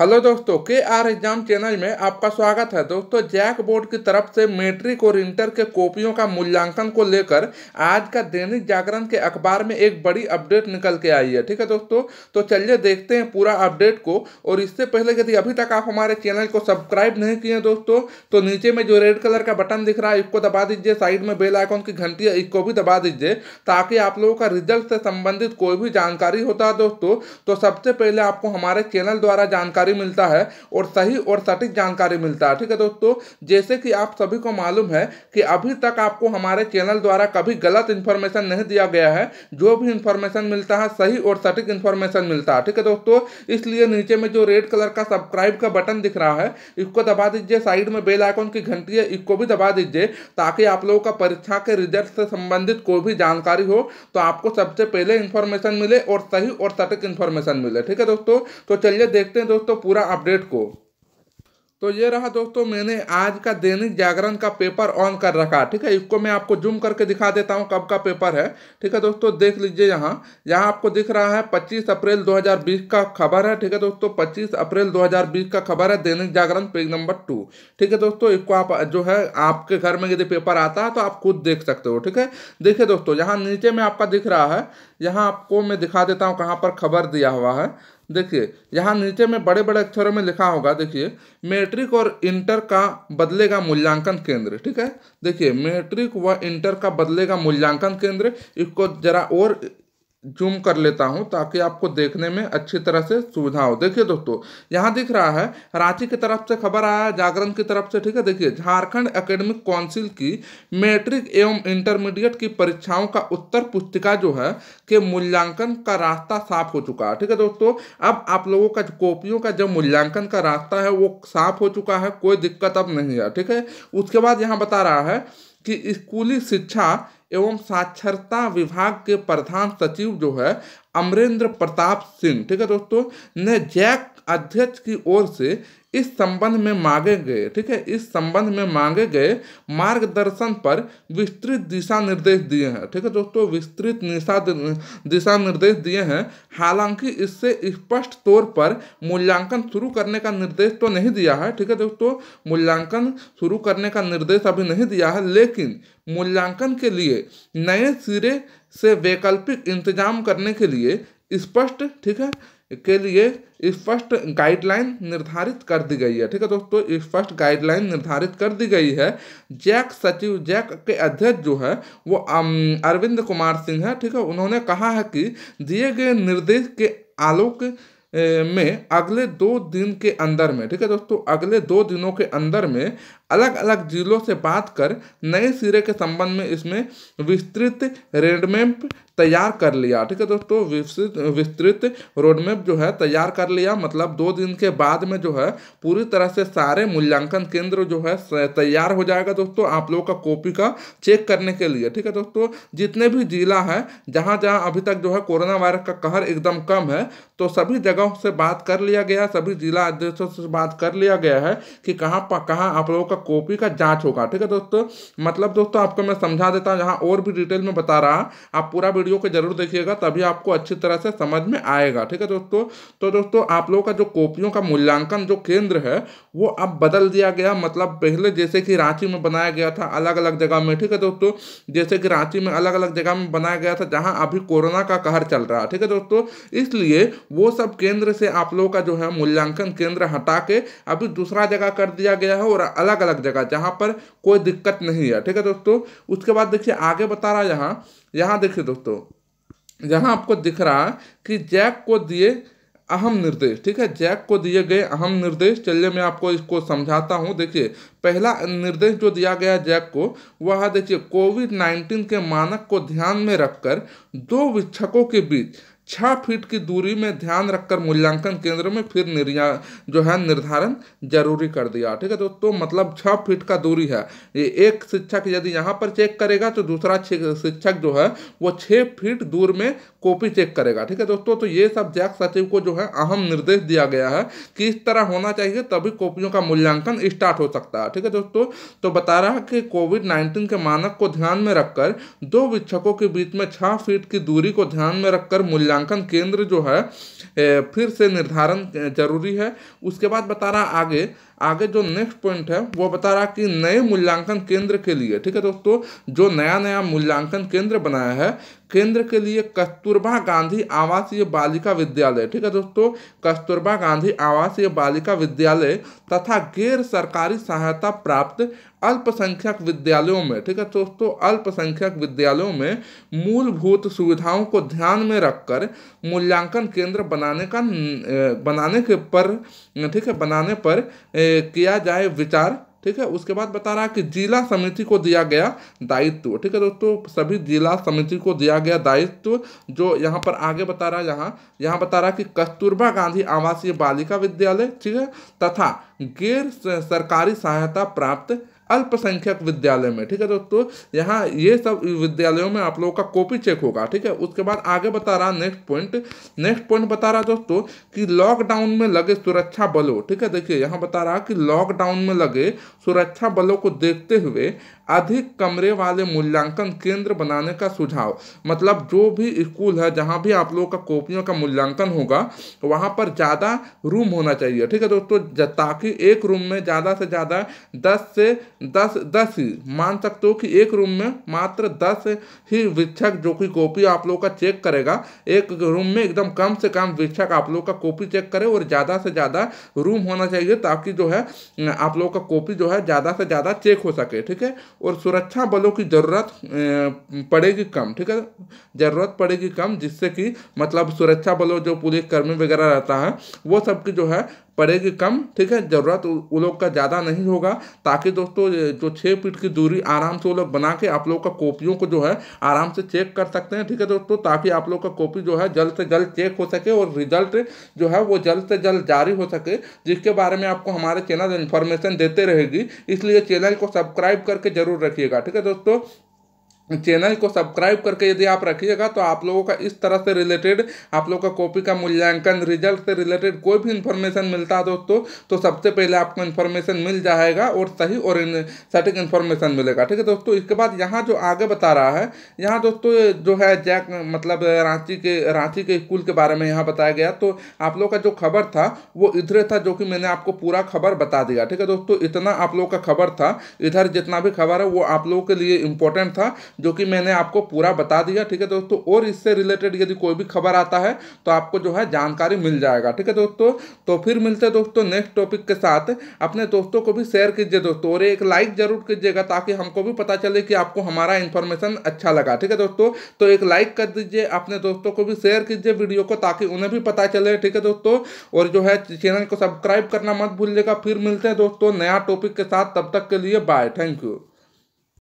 hello दोस्तों के are exam channel में आपका स्वागत है दोस्तों जैक बोर्ड की तरफ से मैट्रिक और इंटर के कॉपियों का मूल्यांकन को लेकर आज का दैनिक जागरण के अखबार में एक बड़ी अपडेट निकल के आई है ठीक है दोस्तों तो चलिए देखते हैं पूरा अपडेट को और इससे पहले यदि अभी तक आप हमारे चैनल को सब्सक्राइब नहीं किए दोस्तों तो नीचे में जो रेड कलर का बटन दिख रहा है इसको दबा दीजिए साइड में बेल आइकॉन की घंटी है इसको भी दबा दीजिए ताकि आप लोगों का रिजल्ट से संबंधित कोई भी जानकारी होता है दोस्तों तो सबसे पहले आपको हमारे चैनल द्वारा जानकारी जानकारी मिलता है और सही और सटीक जानकारी मिलता है ठीक है दोस्तों जैसे कि आप सभी को मालूम है कि अभी तक आपको हमारे चैनल द्वारा कभी गलत इन्फॉर्मेशन नहीं दिया गया है जो भी इन्फॉर्मेशन मिलता है सही और सटीक इन्फॉर्मेशन मिलता है ठीक है दोस्तों इसलिए नीचे में जो रेड कलर का सब्सक्राइब का बटन दिख रहा है इसको दबा दीजिए साइड में बेल आइकॉन की घंटी है इसको भी दबा दीजिए ताकि आप लोगों का परीक्षा के रिजल्ट से संबंधित कोई भी जानकारी हो तो आपको सबसे पहले इन्फॉर्मेशन मिले और सही और सटीक इन्फॉर्मेशन मिले ठीक है दोस्तों तो चलिए देखते हैं दोस्तों पूरा अपडेट को तो ये रहा दोस्तों मैंने आज का दैनिक जागरण का पेपर ऑन कर रखा ठीक है इसको मैं आपको जूम करके दिखा देता हूँ कब का पेपर है ठीक है दोस्तों देख लीजिए यहाँ यहाँ आपको दिख रहा है 25 अप्रैल 2020 का खबर है ठीक है दोस्तों 25 अप्रैल 2020 का खबर है दैनिक जागरण पेज नंबर टू ठीक है दोस्तों इसको आप जो है आपके घर में यदि पेपर आता है तो आप खुद देख सकते हो ठीक है देखिए दोस्तों यहाँ नीचे में आपका दिख रहा है यहाँ आपको मैं दिखा देता हूँ कहाँ पर खबर दिया हुआ है देखिए यहाँ नीचे में बड़े बड़े अक्षरों में लिखा होगा देखिए मैट्रिक और इंटर का बदलेगा मूल्यांकन केंद्र ठीक है देखिए मैट्रिक व इंटर का बदलेगा मूल्यांकन केंद्र इसको जरा और जूम कर लेता हूं ताकि आपको देखने में अच्छी तरह से सुविधा हो देखिए दोस्तों यहाँ दिख रहा है रांची की तरफ से खबर आया जागरण की तरफ से ठीक है देखिए झारखंड एकेडमिक काउंसिल की मैट्रिक एवं इंटरमीडिएट की परीक्षाओं का उत्तर पुस्तिका जो है के मूल्यांकन का रास्ता साफ हो चुका है ठीक है दोस्तों अब आप लोगों का कॉपियों का जो मूल्यांकन का रास्ता है वो साफ हो चुका है कोई दिक्कत अब नहीं है ठीक है उसके बाद यहाँ बता रहा है कि स्कूली शिक्षा एवं साक्षरता विभाग के प्रधान सचिव जो है अमरेंद्र प्रताप सिंह ठीक है दोस्तों ने जैक अध्यक्ष की ओर से इस संबंध में मांगे गए ठीक है इस संबंध में मांगे गए मार्गदर्शन पर विस्तृत दिशा निर्देश दिए हैं ठीक है दोस्तों विस्तृत निशा दिशा निर्देश दिए हैं हालांकि इससे स्पष्ट तौर पर मूल्यांकन शुरू करने का निर्देश तो नहीं दिया है ठीक है दोस्तों मूल्यांकन शुरू करने का निर्देश अभी नहीं दिया है लेकिन मूल्यांकन के लिए नए सिरे से वैकल्पिक इंतजाम करने के लिए स्पष्ट ठीक है के लिए स्पष्ट गाइडलाइन निर्धारित कर दी गई है ठीक है दोस्तों स्पष्ट गाइडलाइन निर्धारित कर दी गई है जैक सचिव जैक के अध्यक्ष जो है वो अरविंद कुमार सिंह है ठीक है उन्होंने कहा है कि दिए गए निर्देश के आलोक में अगले दो दिन के अंदर में ठीक है दोस्तों अगले दो दिनों के अंदर में अलग अलग जिलों से बात कर नए सिरे के संबंध में इसमें विस्तृत रेडमेप तैयार कर लिया ठीक है दोस्तों विस्तृत विस्तृत रोडमैप जो है तैयार कर लिया मतलब दो दिन के बाद में जो है पूरी तरह से सारे मूल्यांकन केंद्र जो है तैयार हो जाएगा दोस्तों आप लोगों का कॉपी का चेक करने के लिए ठीक है दोस्तों जितने भी जिला है जहाँ जहाँ अभी तक जो है कोरोना वायरस का कहर एकदम कम है तो सभी जगहों से बात कर लिया गया सभी जिला अध्यक्षों से बात कर लिया गया है कि कहाँ पर कहाँ आप लोगों का कॉपी का जांच होगा ठीक है दोस्तों मतलब दोस्तों आपको मैं समझा देता हूँ यहाँ और भी डिटेल में बता रहा आप पूरा वीडियो को जरूर देखिएगा तभी आपको अच्छी तरह से समझ में आएगा ठीक है दोस्तों तो दोस्तों आप लोगों का जो कॉपियों का मूल्यांकन जो केंद्र है वो अब बदल दिया गया मतलब पहले जैसे कि रांची में बनाया गया था अलग अलग जगह में ठीक है दोस्तों जैसे कि रांची में अलग अलग जगह में बनाया गया था जहां अभी कोरोना का कहर चल रहा है ठीक है दोस्तों इसलिए वो सब केंद्र से आप लोगों का जो है मूल्यांकन केंद्र हटा के अभी दूसरा जगह कर दिया गया है और अलग अलग अलग जगह जहाँ पर कोई दिक्कत नहीं है ठीक है दोस्तों उसके बाद देखिए आगे बता रहा है यहाँ यहाँ देखिए दोस्तों यहाँ आपको दिख रहा है कि जैक को दिए अहम निर्देश ठीक है जैक को दिए गए अहम निर्देश चलिए मैं आपको इसको समझाता हूँ देखिए पहला निर्देश जो दिया गया जैक को वह देखिए कोविड नाइन्टीन के मानक को ध्यान में रखकर दो विक्षकों के बीच छः फीट की दूरी में ध्यान रखकर मूल्यांकन केंद्र में फिर निर्या जो है निर्धारण जरूरी कर दिया ठीक है दोस्तों तो मतलब छः फीट का दूरी है ये एक शिक्षक यदि यहाँ पर चेक करेगा तो दूसरा शिक्षक जो है वो छः फीट दूर में कॉपी चेक करेगा ठीक है दोस्तों तो, तो ये सब जैक सचिव को जो है अहम निर्देश दिया गया है कि इस तरह होना चाहिए तभी कॉपियों का मूल्यांकन स्टार्ट हो सकता है ठीक है दोस्तों तो, तो बता रहा है कि कोविड नाइन्टीन के मानक को ध्यान में रखकर दो शिक्षकों के बीच में छः फीट की दूरी को ध्यान में रखकर मूल्यांकन मूल्यांकन केंद्र जो है फिर से निर्धारण जरूरी है उसके बाद बता रहा आगे आगे जो नेक्स्ट पॉइंट है वो बता रहा कि नए मूल्यांकन केंद्र के लिए ठीक है दोस्तों जो नया नया मूल्यांकन केंद्र बनाया है केंद्र के लिए कस्तूरबा गांधी आवासीय बालिका विद्यालय ठीक है दोस्तों कस्तूरबा गांधी आवासीय बालिका विद्यालय तथा गैर सरकारी सहायता प्राप्त अल्पसंख्यक विद्यालयों में ठीक है दोस्तों अल्पसंख्यक विद्यालयों में मूलभूत सुविधाओं को ध्यान में रखकर मूल्यांकन केंद्र बनाने का बनाने के पर ठीक है बनाने पर ए, किया जाए विचार ठीक है उसके बाद बता रहा है कि जिला समिति को दिया गया दायित्व ठीक है दोस्तों सभी जिला समिति को दिया गया दायित्व जो यहाँ पर आगे बता रहा है यहाँ यहाँ बता रहा है कि कस्तूरबा गांधी आवासीय बालिका विद्यालय ठीक है तथा गैर सरकारी सहायता प्राप्त अल्पसंख्यक विद्यालय में ठीक है दोस्तों यहाँ ये सब विद्यालयों में आप लोगों का कॉपी चेक होगा ठीक है उसके बाद आगे बता रहा नेक्स्ट पॉइंट नेक्स्ट पॉइंट बता रहा दोस्तों कि लॉकडाउन में लगे सुरक्षा बलों ठीक है देखिए यहाँ बता रहा कि लॉकडाउन में लगे सुरक्षा बलों को देखते हुए अधिक कमरे वाले मूल्यांकन केंद्र बनाने का सुझाव मतलब जो भी स्कूल है जहाँ भी आप लोगों का कॉपियों का मूल्यांकन होगा वहाँ पर ज़्यादा रूम होना चाहिए ठीक है दोस्तों ताकि एक रूम में ज़्यादा से ज़्यादा दस से दस दस ही मान सकते हो कि एक रूम में मात्र दस ही विच्छक जो कि कॉपी आप लोग का चेक करेगा एक रूम में एकदम कम से कम विच्छक आप लोग का कॉपी चेक करे और ज़्यादा से ज़्यादा रूम होना चाहिए ताकि जो है आप लोगों का कॉपी जो है ज़्यादा से ज़्यादा चेक हो सके ठीक है और सुरक्षा बलों की ज़रूरत पड़ेगी कम ठीक है ज़रूरत पड़ेगी कम जिससे कि मतलब सुरक्षा बलों जो पुलिसकर्मी वगैरह रहता है वो सबकी जो है पड़ेगी कम ठीक है ज़रूरत वो लोग का ज़्यादा नहीं होगा ताकि दोस्तों जो छः फीट की दूरी आराम से वो लोग बना के आप लोग का कॉपियों को जो है आराम से चेक कर सकते हैं ठीक है दोस्तों ताकि आप लोग का कॉपी जो है जल्द से जल्द चेक हो सके और रिजल्ट जो है वो जल्द से जल्द जारी हो सके जिसके बारे में आपको हमारे चैनल इन्फॉर्मेशन देते रहेगी इसलिए चैनल को सब्सक्राइब करके जरूर रखिएगा ठीक है दोस्तों चैनल को सब्सक्राइब करके यदि आप रखिएगा तो आप लोगों का इस तरह से रिलेटेड आप लोगों का कॉपी का मूल्यांकन रिजल्ट से रिलेटेड कोई भी इन्फॉर्मेशन मिलता है दोस्तों तो सबसे पहले आपको इन्फॉर्मेशन मिल जाएगा और सही और सटीक इन्फॉर्मेशन मिलेगा ठीक है दोस्तों इसके बाद यहाँ जो आगे बता रहा है यहाँ दोस्तों जो है जैक मतलब रांची के रांची के स्कूल के बारे में यहाँ बताया गया तो आप लोग का जो खबर था वो इधर था जो कि मैंने आपको पूरा खबर बता दिया ठीक है दोस्तों इतना आप लोग का खबर था इधर जितना भी खबर है वो आप लोगों के लिए इम्पोर्टेंट था जो कि मैंने आपको पूरा बता दिया ठीक है दोस्तों और इससे रिलेटेड यदि कोई भी खबर आता है तो आपको जो है जानकारी मिल जाएगा ठीक है दोस्तों तो फिर मिलते हैं दोस्तों नेक्स्ट टॉपिक के साथ अपने दोस्तों को भी शेयर कीजिए दोस्तों और एक लाइक जरूर कीजिएगा ताकि हमको भी पता चले कि आपको हमारा इन्फॉर्मेशन अच्छा लगा ठीक है दोस्तों तो एक लाइक कर दीजिए अपने दोस्तों को भी शेयर कीजिए वीडियो को ताकि उन्हें भी पता चले ठीक है दोस्तों और जो है चैनल को सब्सक्राइब करना मत भूलिएगा फिर मिलते हैं दोस्तों नया टॉपिक के साथ तब तक के लिए बाय थैंक यू